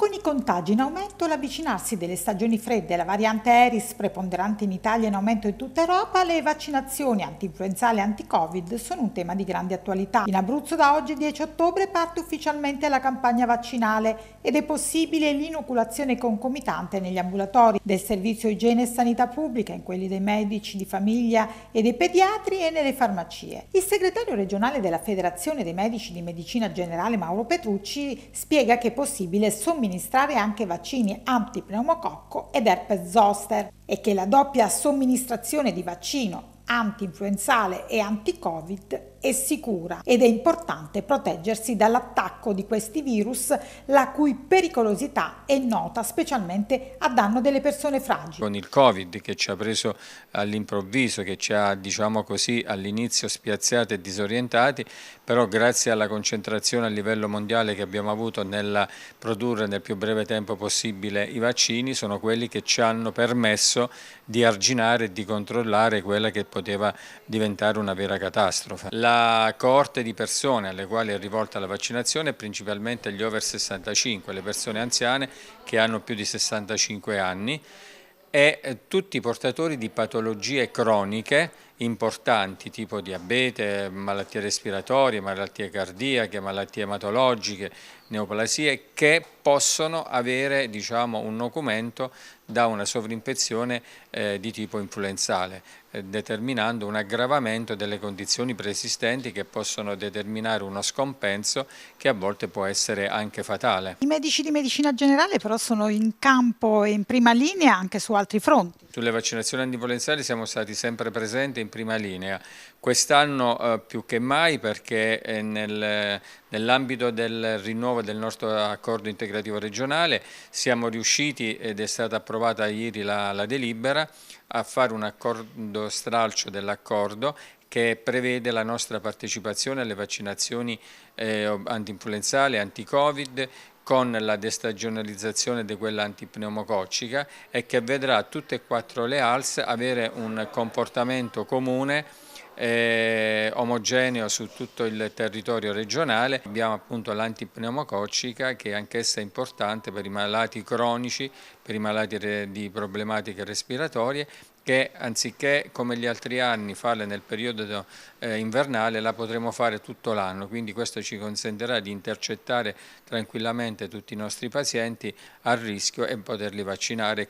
Con i contagi in aumento, l'avvicinarsi delle stagioni fredde, e la variante Eris preponderante in Italia in aumento in tutta Europa, le vaccinazioni anti-influenzale e anti-Covid sono un tema di grande attualità. In Abruzzo da oggi 10 ottobre parte ufficialmente la campagna vaccinale ed è possibile l'inoculazione concomitante negli ambulatori del servizio igiene e sanità pubblica, in quelli dei medici di famiglia e dei pediatri e nelle farmacie. Il segretario regionale della Federazione dei Medici di Medicina Generale Mauro Petrucci spiega che è possibile somministrare somministrare anche vaccini antipneumococco ed herpes zoster e che la doppia somministrazione di vaccino anti-influenzale e anti-covid e sicura ed è importante proteggersi dall'attacco di questi virus la cui pericolosità è nota specialmente a danno delle persone fragili. Con il Covid che ci ha preso all'improvviso, che ci ha diciamo così all'inizio spiazzati e disorientati, però grazie alla concentrazione a livello mondiale che abbiamo avuto nel produrre nel più breve tempo possibile i vaccini sono quelli che ci hanno permesso di arginare e di controllare quella che poteva diventare una vera catastrofe. La la coorte di persone alle quali è rivolta la vaccinazione è principalmente gli over 65, le persone anziane che hanno più di 65 anni e eh, tutti i portatori di patologie croniche importanti tipo diabete, malattie respiratorie, malattie cardiache, malattie ematologiche, neoplasie che possono avere diciamo, un documento da una sovrinfezione eh, di tipo influenzale eh, determinando un aggravamento delle condizioni preesistenti che possono determinare uno scompenso che a volte può essere anche fatale. I medici di medicina generale però sono in campo e in prima linea anche su altri fronti. Sulle vaccinazioni antinfluenzali siamo stati sempre presenti in prima linea. Quest'anno eh, più che mai perché eh, nel, nell'ambito del rinnovo del nostro accordo integrativo regionale siamo riusciti, ed è stata approvata ieri la, la delibera, a fare un accordo stralcio dell'accordo che prevede la nostra partecipazione alle vaccinazioni eh, antinfluenzali, anti-covid, con la destagionalizzazione di quella antipneumococcica e che vedrà tutte e quattro le ALS avere un comportamento comune eh, omogeneo su tutto il territorio regionale. Abbiamo appunto l'antipneumococcica che anch'essa è importante per i malati cronici, per i malati di problematiche respiratorie che anziché come gli altri anni farle nel periodo eh, invernale la potremo fare tutto l'anno, quindi questo ci consentirà di intercettare tranquillamente direttamente tutti i nostri pazienti a rischio e poterli vaccinare